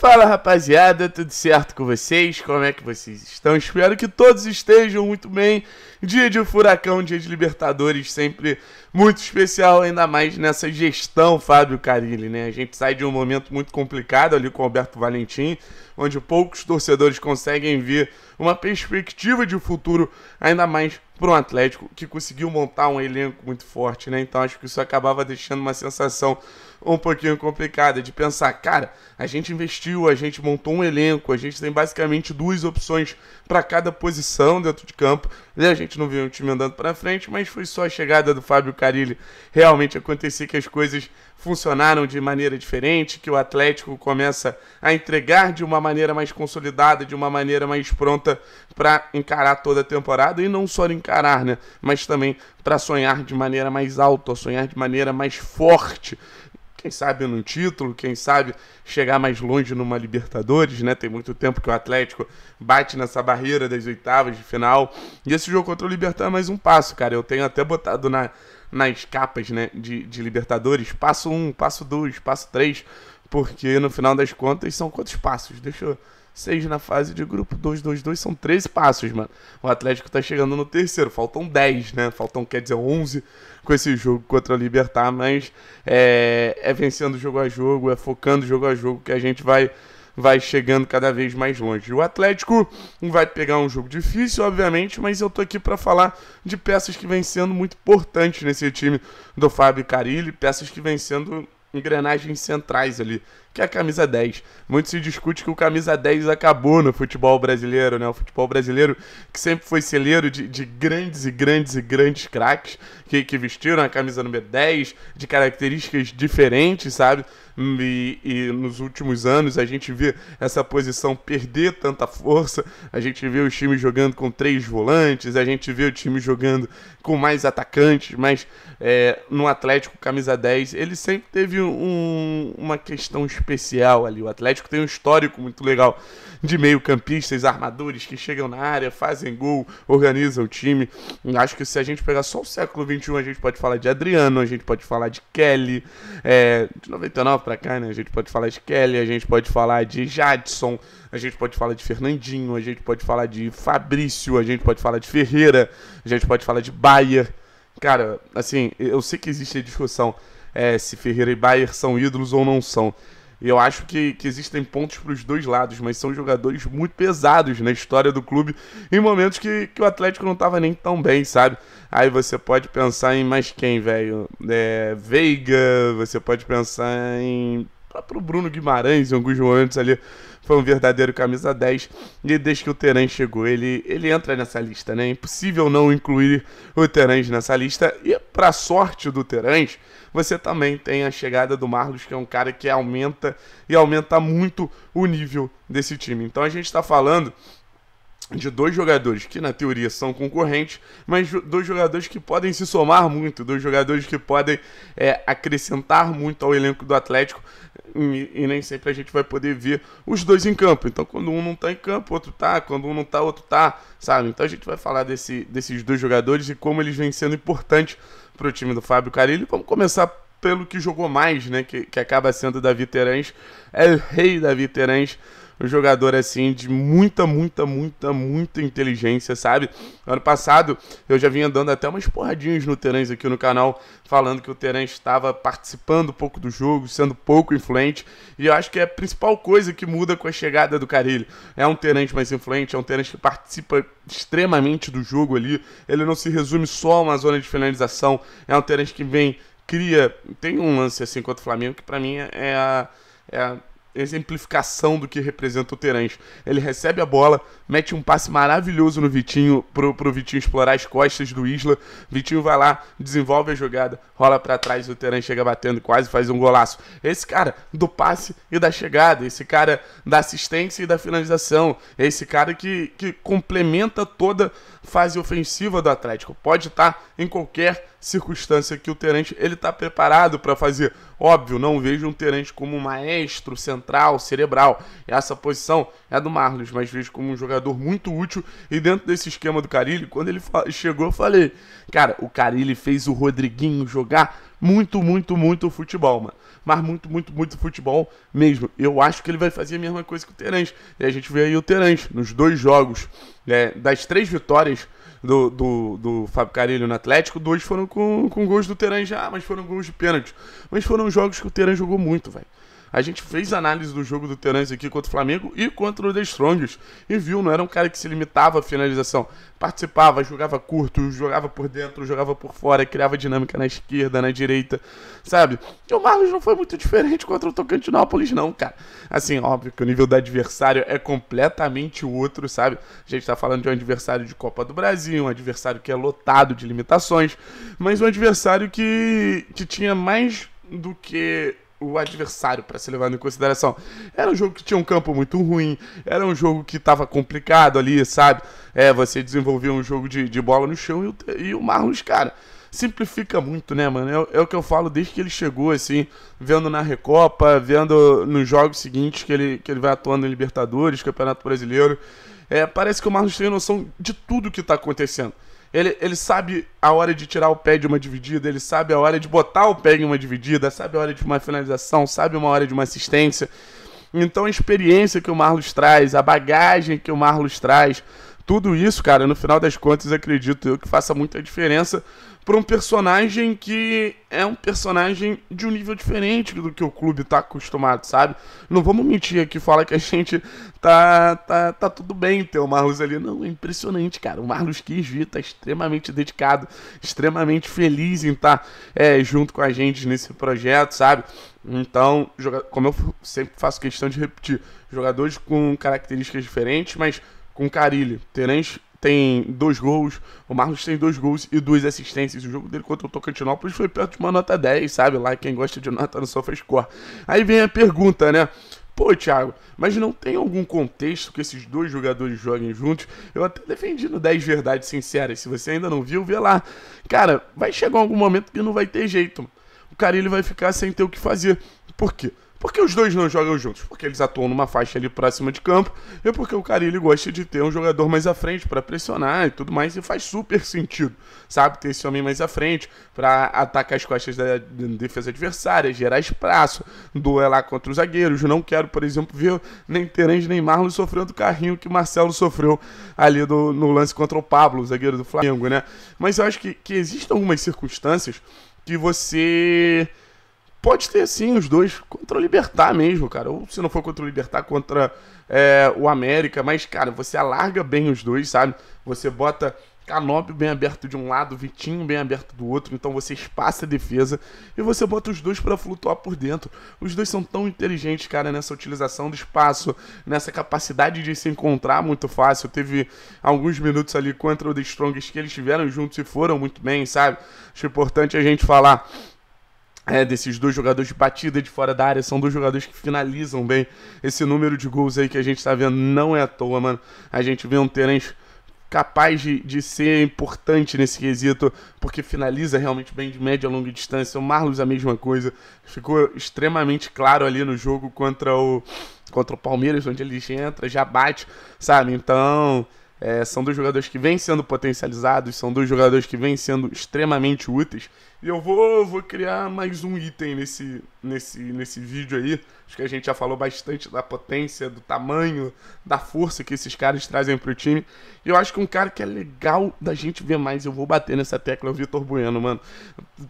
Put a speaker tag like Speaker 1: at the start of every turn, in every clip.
Speaker 1: Fala rapaziada, tudo certo com vocês? Como é que vocês estão? Espero que todos estejam muito bem. Dia de furacão, dia de Libertadores, sempre muito especial, ainda mais nessa gestão Fábio Carilli, né? A gente sai de um momento muito complicado ali com o Alberto Valentim, onde poucos torcedores conseguem ver uma perspectiva de futuro, ainda mais para um Atlético que conseguiu montar um elenco muito forte, né? Então acho que isso acabava deixando uma sensação um pouquinho complicada de pensar, cara, a gente investiu, a gente montou um elenco, a gente tem basicamente duas opções para cada posição dentro de campo, e a gente não viu um time andando para frente, mas foi só a chegada do Fábio Carilli realmente acontecer que as coisas funcionaram de maneira diferente, que o Atlético começa a entregar de uma maneira mais consolidada, de uma maneira mais pronta para encarar toda a temporada e não só encarar encarar, né? Mas também para sonhar de maneira mais alta, sonhar de maneira mais forte. Quem sabe num título, quem sabe chegar mais longe numa Libertadores, né? Tem muito tempo que o Atlético bate nessa barreira das oitavas de final. E esse jogo contra o Libertar é mais um passo, cara. Eu tenho até botado na, nas capas né, de, de Libertadores, passo um, passo dois, passo três, porque no final das contas são quantos passos? Deixa eu seis na fase de grupo, 2, 2, 2, são 13 passos, mano. O Atlético tá chegando no terceiro, faltam 10, né? Faltam, quer dizer, 11 com esse jogo contra a Libertar, mas é, é vencendo jogo a jogo, é focando jogo a jogo que a gente vai vai chegando cada vez mais longe. O Atlético vai pegar um jogo difícil, obviamente, mas eu tô aqui para falar de peças que vem sendo muito importantes nesse time do Fábio Carilli, peças que vem sendo engrenagens centrais ali, que é a camisa 10. Muito se discute que o camisa 10 acabou no futebol brasileiro, né? O futebol brasileiro que sempre foi celeiro de, de grandes e grandes e grandes craques que, que, vestiram a camisa número 10, de características diferentes, sabe? E, e nos últimos anos a gente vê essa posição perder tanta força, a gente vê os times jogando com três volantes, a gente vê o time jogando com mais atacantes, mas é, no Atlético, camisa 10, ele sempre teve um, uma questão específica especial ali. O Atlético tem um histórico muito legal de meio-campistas, armadores que chegam na área, fazem gol, organizam o time. Acho que se a gente pegar só o século XXI, a gente pode falar de Adriano, a gente pode falar de Kelly, é, de 99 pra cá, né? A gente pode falar de Kelly, a gente pode falar de Jadson, a gente pode falar de Fernandinho, a gente pode falar de Fabrício, a gente pode falar de Ferreira, a gente pode falar de Bayer. Cara, assim, eu sei que existe a discussão é, se Ferreira e Bayer são ídolos ou não são. E eu acho que, que existem pontos para os dois lados, mas são jogadores muito pesados na história do clube em momentos que, que o Atlético não estava nem tão bem, sabe? Aí você pode pensar em mais quem, velho? É, Veiga, você pode pensar em o tá próprio Bruno Guimarães, em alguns momentos ali, foi um verdadeiro camisa 10. E desde que o Terãs chegou, ele, ele entra nessa lista, né? É impossível não incluir o Terãs nessa lista. E, para sorte do Terãs, você também tem a chegada do Marcos que é um cara que aumenta e aumenta muito o nível desse time. Então a gente está falando de dois jogadores que na teoria são concorrentes, mas dois jogadores que podem se somar muito, dois jogadores que podem é, acrescentar muito ao elenco do Atlético e, e, nem sempre a gente vai poder ver os dois em campo. Então, quando um não está em campo, outro tá, quando um não está, outro tá, sabe? Então a gente vai falar desse, desses dois jogadores e como eles vêm sendo importantes para o time do Fábio Carilho. Vamos começar pelo que jogou mais, né? Que, que acaba sendo Davi Terãs, é o rei Davi Terãs um jogador assim de muita, muita, muita, muita inteligência, sabe? Ano passado eu já vinha dando até umas porradinhas no Terence aqui no canal, falando que o Terence estava participando um pouco do jogo, sendo pouco influente, e eu acho que é a principal coisa que muda com a chegada do Carilho. É um Terence mais influente, é um Terence que participa extremamente do jogo ali, ele não se resume só a uma zona de finalização, é um Terence que vem cria. Tem um lance assim contra o Flamengo que para mim é, é a, é a exemplificação do que representa o Terãs. Ele recebe a bola, mete um passe maravilhoso no Vitinho, pro, pro Vitinho explorar as costas do Isla. Vitinho vai lá, desenvolve a jogada, rola para trás, o Terãs chega batendo, quase faz um golaço. Esse cara do passe e da chegada, esse cara da assistência e da finalização, esse cara que, que complementa toda fase ofensiva do Atlético. Pode estar tá em qualquer circunstância que o Terence ele está preparado para fazer. Óbvio, não vejo um Terence como um maestro central, cerebral. Essa posição é do Marlos, mas vejo como um jogador muito útil. E dentro desse esquema do Carilli, quando ele chegou, eu falei: Cara, o Carilli fez o Rodriguinho jogar muito, muito, muito futebol, mano. Mas muito, muito, muito futebol mesmo. Eu acho que ele vai fazer a mesma coisa que o Terence. E a gente vê aí o Terence nos dois jogos, né, das três vitórias do, do, do Fábio Carilho no Atlético, dois foram com, com gols do Teran já, mas foram gols de pênalti. Mas foram jogos que o Teran jogou muito, velho. A gente fez análise do jogo do Terence aqui contra o Flamengo e contra o The Strongest. E viu, não era um cara que se limitava à finalização. Participava, jogava curto, jogava por dentro, jogava por fora, criava dinâmica na esquerda, na direita, sabe? E o Marlos não foi muito diferente contra o Tocantinópolis, não, cara. Assim, óbvio que o nível do adversário é completamente outro, sabe? A gente tá falando de um adversário de Copa do Brasil, um adversário que é lotado de limitações, mas um adversário que, que tinha mais do que o adversário para ser levado em consideração. Era um jogo que tinha um campo muito ruim, era um jogo que estava complicado ali, sabe? É, você desenvolveu um jogo de, de bola no chão e, e o Marlos, cara, simplifica muito, né, mano? É, é, o que eu falo desde que ele chegou, assim, vendo na Recopa, vendo nos jogos seguintes que ele, que ele vai atuando em Libertadores, Campeonato Brasileiro. É, parece que o Marlos tem noção de tudo que está acontecendo. Ele, ele sabe a hora de tirar o pé de uma dividida, ele sabe a hora de botar o pé em uma dividida, sabe a hora de uma finalização, sabe uma hora de uma assistência. Então a experiência que o Marlos traz, a bagagem que o Marlos traz, tudo isso, cara, no final das contas, acredito eu que faça muita diferença por um personagem que é um personagem de um nível diferente do que o clube tá acostumado, sabe? Não vamos mentir aqui, falar que a gente tá, tá, tá tudo bem ter o Marlos ali. Não, é impressionante, cara. O Marlos quis vir, tá extremamente dedicado, extremamente feliz em estar tá, é, junto com a gente nesse projeto, sabe? Então, como eu sempre faço questão de repetir, jogadores com características diferentes, mas com carilho, terem tem dois gols, o Marcos tem dois gols e duas assistências. O jogo dele contra o Tocantinópolis foi perto de uma nota 10, sabe? Lá quem gosta de nota no score. Aí vem a pergunta, né? Pô, Thiago, mas não tem algum contexto que esses dois jogadores joguem juntos? Eu até defendi no 10 Verdades Sinceras. Se você ainda não viu, vê lá. Cara, vai chegar algum momento que não vai ter jeito. O cara ele vai ficar sem ter o que fazer. Por quê? Por que os dois não jogam juntos? Porque eles atuam numa faixa ali próxima de campo e porque o Carilli gosta de ter um jogador mais à frente para pressionar e tudo mais, e faz super sentido, sabe? Ter esse homem mais à frente para atacar as costas da defesa adversária, gerar espaço, duelar contra os zagueiros. Não quero, por exemplo, ver nem Terence nem Marlon sofrendo o carrinho que Marcelo sofreu ali do, no lance contra o Pablo, zagueiro do Flamengo, né? Mas eu acho que, que existem algumas circunstâncias que você Pode ter sim os dois contra o Libertar mesmo, cara. Ou se não for contra o Libertar, contra é, o América. Mas, cara, você alarga bem os dois, sabe? Você bota Canóbio bem aberto de um lado, Vitinho bem aberto do outro, então você espaça a defesa e você bota os dois para flutuar por dentro. Os dois são tão inteligentes, cara, nessa utilização do espaço, nessa capacidade de se encontrar muito fácil. Teve alguns minutos ali contra o The Strongest que eles tiveram juntos e foram muito bem, sabe? Acho importante a gente falar é, desses dois jogadores de batida de fora da área, são dois jogadores que finalizam bem. Esse número de gols aí que a gente está vendo não é à toa, mano. A gente vê um Terence capaz de, de ser importante nesse quesito, porque finaliza realmente bem de média a longa distância. O Marlos a mesma coisa. Ficou extremamente claro ali no jogo contra o, contra o Palmeiras, onde ele entra, já bate, sabe? Então, é, são dois jogadores que vêm sendo potencializados, são dois jogadores que vêm sendo extremamente úteis e eu vou, vou criar mais um item nesse, nesse, nesse vídeo aí. Acho que a gente já falou bastante da potência, do tamanho, da força que esses caras trazem pro time. E eu acho que um cara que é legal da gente ver mais, eu vou bater nessa tecla, é o Vitor Bueno, mano.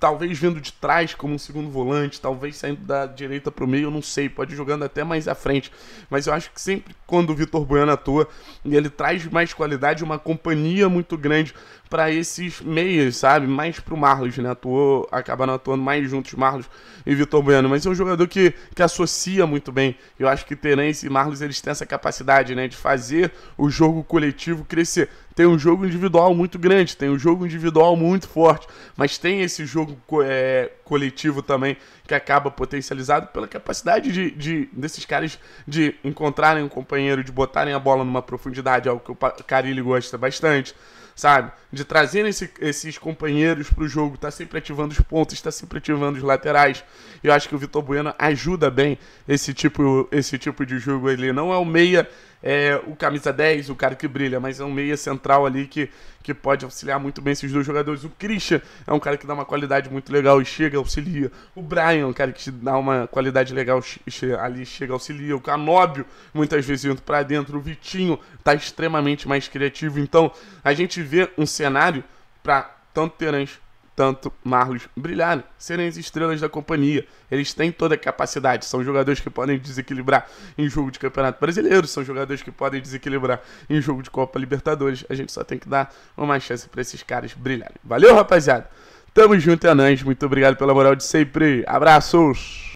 Speaker 1: Talvez vindo de trás como um segundo volante, talvez saindo da direita pro meio, eu não sei. Pode jogando até mais à frente. Mas eu acho que sempre quando o Vitor Bueno atua, ele traz mais qualidade, uma companhia muito grande para esses meias, sabe? Mais pro Marlos, né? Atuou, acabaram atuando mais juntos Marlos e Vitor Bueno. Mas é um jogador que, que associa muito bem. Eu acho que Terence e Marlos, eles têm essa capacidade, né? De fazer o jogo coletivo crescer. Tem um jogo individual muito grande, tem um jogo individual muito forte, mas tem esse jogo é, coletivo também que acaba potencializado pela capacidade de, de, desses caras de encontrarem um companheiro, de botarem a bola numa profundidade, algo que o Carilli gosta bastante sabe? De trazer esse, esses companheiros para o jogo, tá sempre ativando os pontos, tá sempre ativando os laterais. Eu acho que o Vitor Bueno ajuda bem esse tipo, esse tipo de jogo. Ele não é o meia é, o camisa 10, o cara que brilha, mas é um meia central ali que, que pode auxiliar muito bem esses dois jogadores. O Christian é um cara que dá uma qualidade muito legal e chega, auxilia. O Brian é um cara que dá uma qualidade legal ali, chega, auxilia. O Canóbio, muitas vezes, indo para dentro. O Vitinho tá extremamente mais criativo. Então, a gente vê um cenário para tanto Terãs tanto Marlos brilharam, serem as estrelas da companhia. Eles têm toda a capacidade, são jogadores que podem desequilibrar em jogo de Campeonato Brasileiro, são jogadores que podem desequilibrar em jogo de Copa Libertadores. A gente só tem que dar uma chance para esses caras brilharem. Valeu, rapaziada! Tamo junto, Anães. É Muito obrigado pela moral de sempre. Abraços!